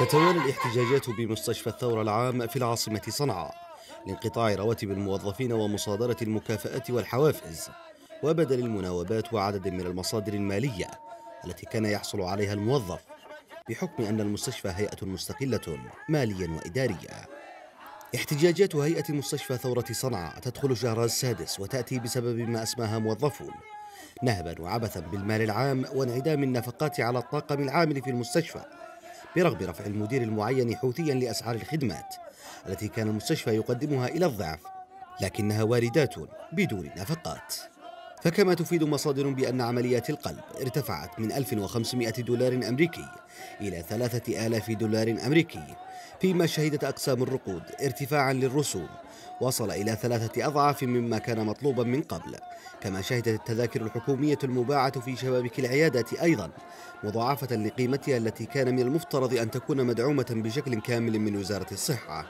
تتوالى الاحتجاجات بمستشفى الثورة العام في العاصمة صنعاء لانقطاع رواتب الموظفين ومصادرة المكافآت والحوافز وبدل المناوبات وعدد من المصادر المالية التي كان يحصل عليها الموظف بحكم أن المستشفى هيئة مستقلة ماليا وإداريا احتجاجات هيئة مستشفى ثورة صنعاء تدخل شهرها السادس وتأتي بسبب ما أسماها موظفون نهبا وعبثا بالمال العام وانعدام النفقات على الطاقم العامل في المستشفى برغم رفع المدير المعين حوثيا لأسعار الخدمات التي كان المستشفى يقدمها إلى الضعف لكنها واردات بدون نفقات فكما تفيد مصادر بأن عمليات القلب ارتفعت من 1500 دولار أمريكي إلى 3000 دولار أمريكي فيما شهدت أقسام الرقود ارتفاعا للرسوم وصل إلى ثلاثة أضعاف مما كان مطلوبا من قبل كما شهدت التذاكر الحكومية المباعة في شبابك العيادات أيضا مضاعفة لقيمتها التي كان من المفترض أن تكون مدعومة بشكل كامل من وزارة الصحة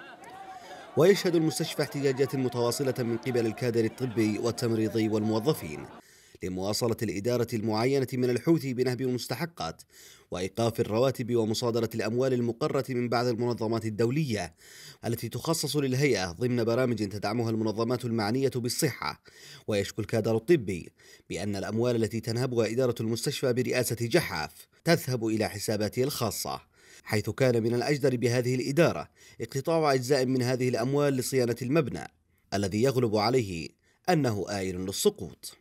ويشهد المستشفى احتجاجات متواصلة من قبل الكادر الطبي والتمريضي والموظفين لمواصلة الإدارة المعينة من الحوثي بنهب المستحقات وإيقاف الرواتب ومصادرة الأموال المقرة من بعض المنظمات الدولية التي تخصص للهيئة ضمن برامج تدعمها المنظمات المعنية بالصحة ويشكو الكادر الطبي بأن الأموال التي تنهبها إدارة المستشفى برئاسة جحاف تذهب إلى حساباته الخاصة حيث كان من الأجدر بهذه الإدارة اقتطاع أجزاء من هذه الأموال لصيانة المبنى الذي يغلب عليه أنه آيل للسقوط